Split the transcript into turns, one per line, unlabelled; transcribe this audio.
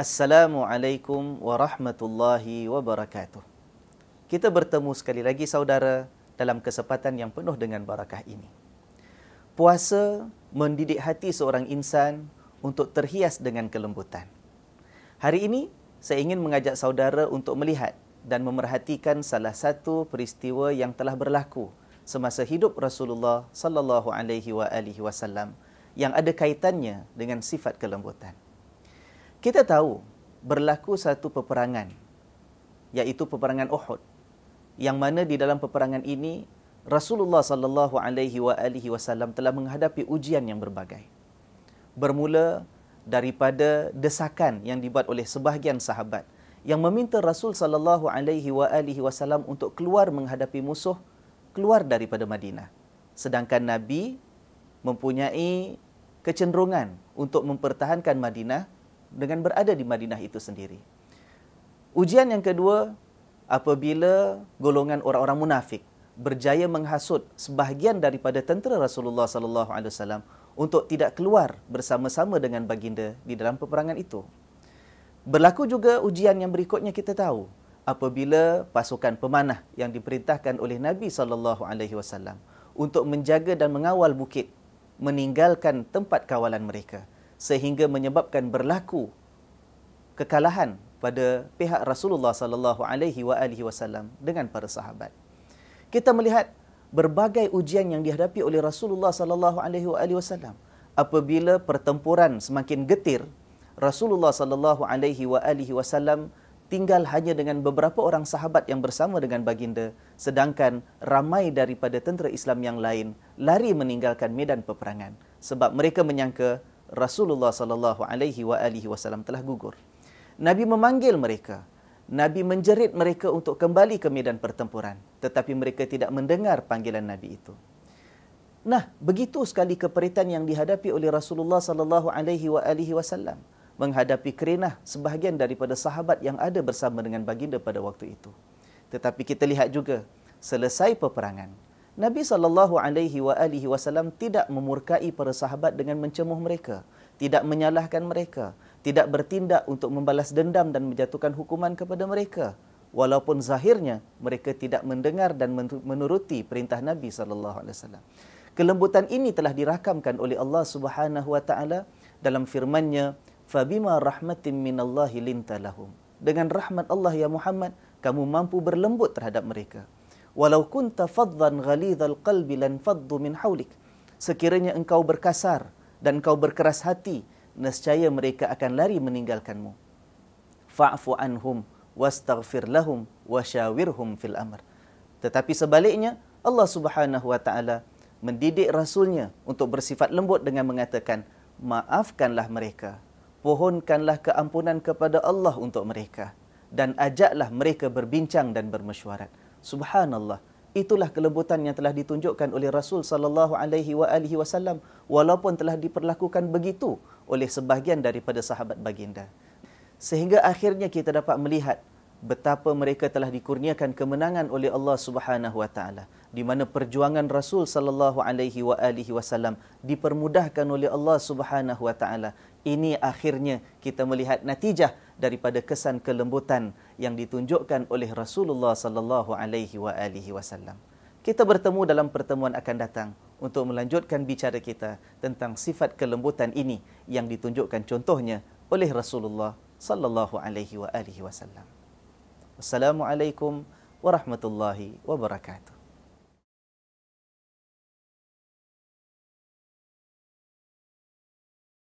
Assalamualaikum warahmatullahi wabarakatuh. Kita bertemu sekali lagi saudara dalam kesempatan yang penuh dengan barakah ini. Puasa mendidik hati seorang insan untuk terhias dengan kelembutan. Hari ini saya ingin mengajak saudara untuk melihat dan memerhatikan salah satu peristiwa yang telah berlaku semasa hidup Rasulullah sallallahu alaihi wasallam yang ada kaitannya dengan sifat kelembutan. Kita tahu berlaku satu peperangan iaitu peperangan Uhud yang mana di dalam peperangan ini Rasulullah sallallahu alaihi wa alihi wasallam telah menghadapi ujian yang berbagai. Bermula daripada desakan yang dibuat oleh sebahagian sahabat yang meminta Rasul sallallahu alaihi wa alihi wasallam untuk keluar menghadapi musuh keluar daripada Madinah. Sedangkan Nabi mempunyai kecenderungan untuk mempertahankan Madinah dengan berada di Madinah itu sendiri. Ujian yang kedua apabila golongan orang-orang munafik berjaya menghasut sebahagian daripada tentera Rasulullah sallallahu alaihi wasallam untuk tidak keluar bersama-sama dengan baginda di dalam peperangan itu. Berlaku juga ujian yang berikutnya kita tahu apabila pasukan pemanah yang diperintahkan oleh Nabi sallallahu alaihi wasallam untuk menjaga dan mengawal bukit meninggalkan tempat kawalan mereka sehingga menyebabkan berlaku kekalahan pada pihak Rasulullah sallallahu alaihi wa alihi wasallam dengan para sahabat. Kita melihat berbagai ujian yang dihadapi oleh Rasulullah sallallahu alaihi wa alihi wasallam apabila pertempuran semakin getir Rasulullah sallallahu alaihi wa alihi wasallam tinggal hanya dengan beberapa orang sahabat yang bersama dengan baginda sedangkan ramai daripada tentera Islam yang lain lari meninggalkan medan peperangan sebab mereka menyangka Rasulullah sallallahu alaihi wa alihi wasallam telah gugur. Nabi memanggil mereka. Nabi menjerit mereka untuk kembali ke medan pertempuran, tetapi mereka tidak mendengar panggilan Nabi itu. Nah, begitu sekali keperitan yang dihadapi oleh Rasulullah sallallahu alaihi wa alihi wasallam menghadapi kerenah sebahagian daripada sahabat yang ada bersama dengan baginda pada waktu itu. Tetapi kita lihat juga selesai peperangan, Nabi sallallahu alaihi wa alihi wasallam tidak memurkai para sahabat dengan mencemuh mereka, tidak menyalahkan mereka, tidak bertindak untuk membalas dendam dan menjatuhkan hukuman kepada mereka. Walaupun zahirnya mereka tidak mendengar dan menuruti perintah Nabi sallallahu alaihi wasallam. Kelembutan ini telah dirakamkan oleh Allah Subhanahu wa taala dalam firman-Nya, "Fabima rahmatim minallahi lintalahum." Dengan rahmat Allah ya Muhammad, kamu mampu berlembut terhadap mereka walau kunta faddan ghalidhal qalbi lan faddu min hawlik sekiranya engkau berkasar dan engkau berkeras hati nescaya mereka akan lari meninggalkanmu fa'fu anhum wastaghfir lahum washawirhum fil amr tetapi sebaliknya Allah Subhanahu wa taala mendidik rasulnya untuk bersifat lembut dengan mengatakan maafkanlah mereka pohonkanlah keampunan kepada Allah untuk mereka dan ajaklah mereka berbincang dan bermesyuarat Subhanallah. Itulah kelembutan yang telah ditunjukkan oleh Rasul sallallahu alaihi wa alihi wasallam walaupun telah diperlakukan begitu oleh sebahagian daripada sahabat baginda. Sehingga akhirnya kita dapat melihat betapa mereka telah dikurniakan kemenangan oleh Allah Subhanahu wa taala di mana perjuangan Rasul sallallahu alaihi wa alihi wasallam dipermudahkan oleh Allah Subhanahu wa taala ini akhirnya kita melihat natijah daripada kesan kelembutan yang ditunjukkan oleh Rasulullah sallallahu alaihi wa alihi wasallam. Kita bertemu dalam pertemuan akan datang untuk melanjutkan bicara kita tentang sifat kelembutan ini yang ditunjukkan contohnya oleh Rasulullah sallallahu alaihi wa alihi wasallam. Wassalamualaikum warahmatullahi wabarakatuh.